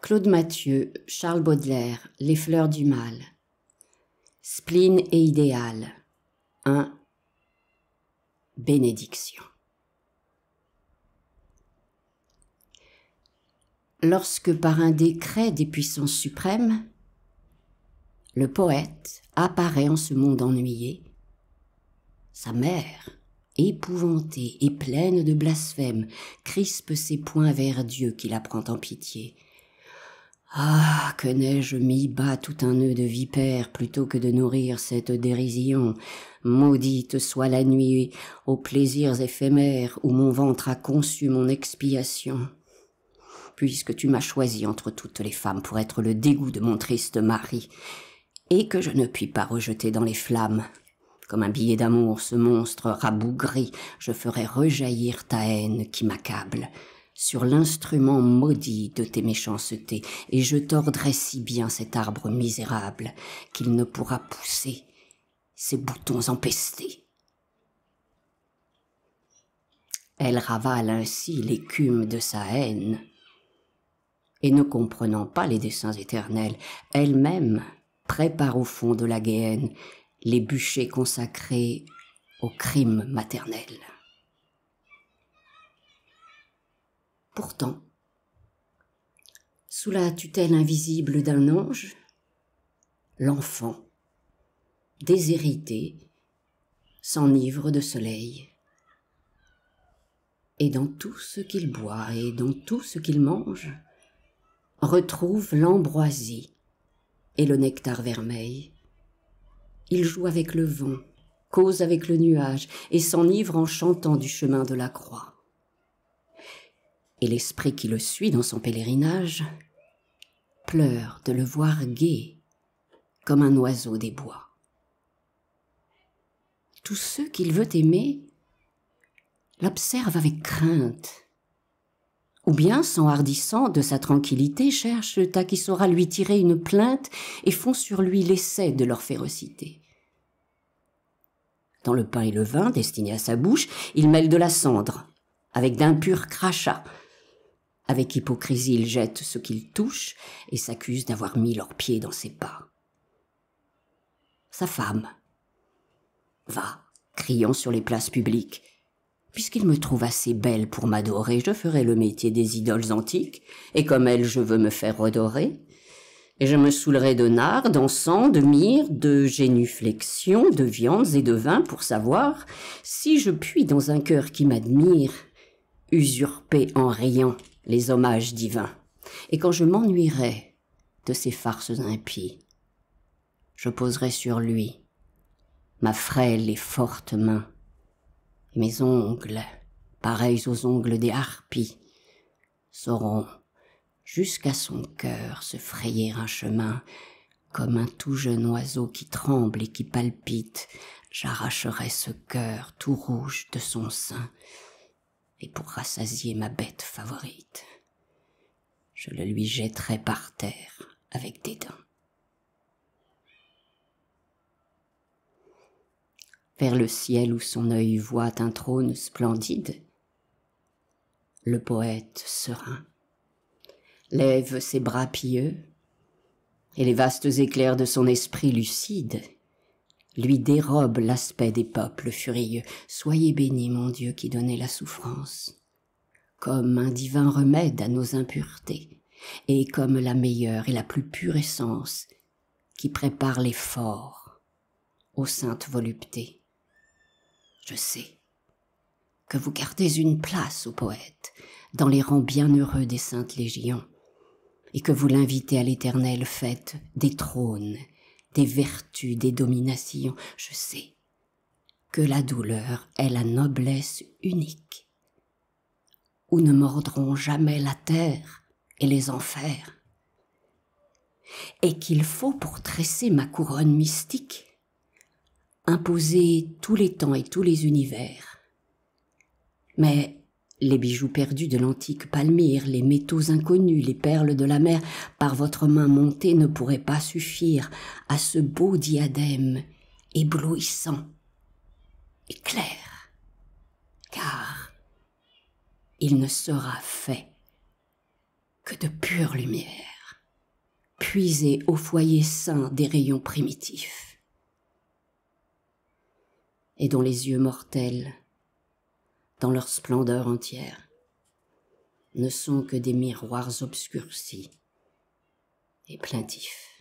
Claude Mathieu, Charles Baudelaire, Les fleurs du mal. Spleen et idéal. 1. Bénédiction. Lorsque par un décret des puissances suprêmes, le poète apparaît en ce monde ennuyé, sa mère, épouvantée et pleine de blasphème, crispe ses poings vers Dieu qui la prend en pitié ah, que n'ai-je mis bas tout un nœud de vipère plutôt que de nourrir cette dérision Maudite soit la nuit aux plaisirs éphémères où mon ventre a conçu mon expiation. Puisque tu m'as choisi entre toutes les femmes pour être le dégoût de mon triste mari, et que je ne puis pas rejeter dans les flammes. Comme un billet d'amour, ce monstre rabougri, je ferai rejaillir ta haine qui m'accable sur l'instrument maudit de tes méchancetés, et je tordrai si bien cet arbre misérable qu'il ne pourra pousser ses boutons empestés. Elle ravale ainsi l'écume de sa haine, et ne comprenant pas les desseins éternels, elle-même prépare au fond de la guéenne les bûchers consacrés au crime maternel. Pourtant, sous la tutelle invisible d'un ange, l'enfant, déshérité, s'enivre de soleil. Et dans tout ce qu'il boit et dans tout ce qu'il mange, retrouve l'ambroisie et le nectar vermeil. Il joue avec le vent, cause avec le nuage et s'enivre en chantant du chemin de la croix et l'esprit qui le suit dans son pèlerinage pleure de le voir gai comme un oiseau des bois. Tous ceux qu'il veut aimer l'observent avec crainte, ou bien, s'enhardissant de sa tranquillité, cherchent à qui saura lui tirer une plainte et font sur lui l'essai de leur férocité. Dans le pain et le vin destinés à sa bouche, il mêle de la cendre, avec d'impurs crachats, avec hypocrisie, ils jettent ce qu'ils touchent et s'accusent d'avoir mis leurs pieds dans ses pas. Sa femme va, criant sur les places publiques. Puisqu'il me trouve assez belle pour m'adorer, je ferai le métier des idoles antiques, et comme elle, je veux me faire redorer. Et je me saoulerai de nard, d'encens, de myrrhe, de génuflexion, de viandes et de vins pour savoir si je puis, dans un cœur qui m'admire, usurper en riant les hommages divins, et quand je m'ennuierai de ces farces impies, je poserai sur lui ma frêle et forte main, et mes ongles, pareils aux ongles des harpies, sauront jusqu'à son cœur se frayer un chemin, comme un tout jeune oiseau qui tremble et qui palpite, j'arracherai ce cœur tout rouge de son sein, et pour rassasier ma bête favorite. Je le lui jetterai par terre avec des dents. Vers le ciel où son œil voit un trône splendide, le poète serein lève ses bras pieux, et les vastes éclairs de son esprit lucide lui dérobe l'aspect des peuples furieux. Soyez béni, mon Dieu, qui donnait la souffrance, comme un divin remède à nos impuretés, et comme la meilleure et la plus pure essence qui prépare l'effort aux saintes voluptés. Je sais que vous gardez une place au poète dans les rangs bienheureux des saintes légions, et que vous l'invitez à l'éternelle fête des trônes vertus, des dominations. Je sais que la douleur est la noblesse unique, où ne mordront jamais la terre et les enfers, et qu'il faut pour tresser ma couronne mystique imposer tous les temps et tous les univers. Mais les bijoux perdus de l'antique Palmyre, les métaux inconnus, les perles de la mer, par votre main montée ne pourraient pas suffire à ce beau diadème éblouissant et clair, car il ne sera fait que de pure lumière, puisée au foyer saint des rayons primitifs, et dont les yeux mortels dans leur splendeur entière, ne sont que des miroirs obscurcis et plaintifs.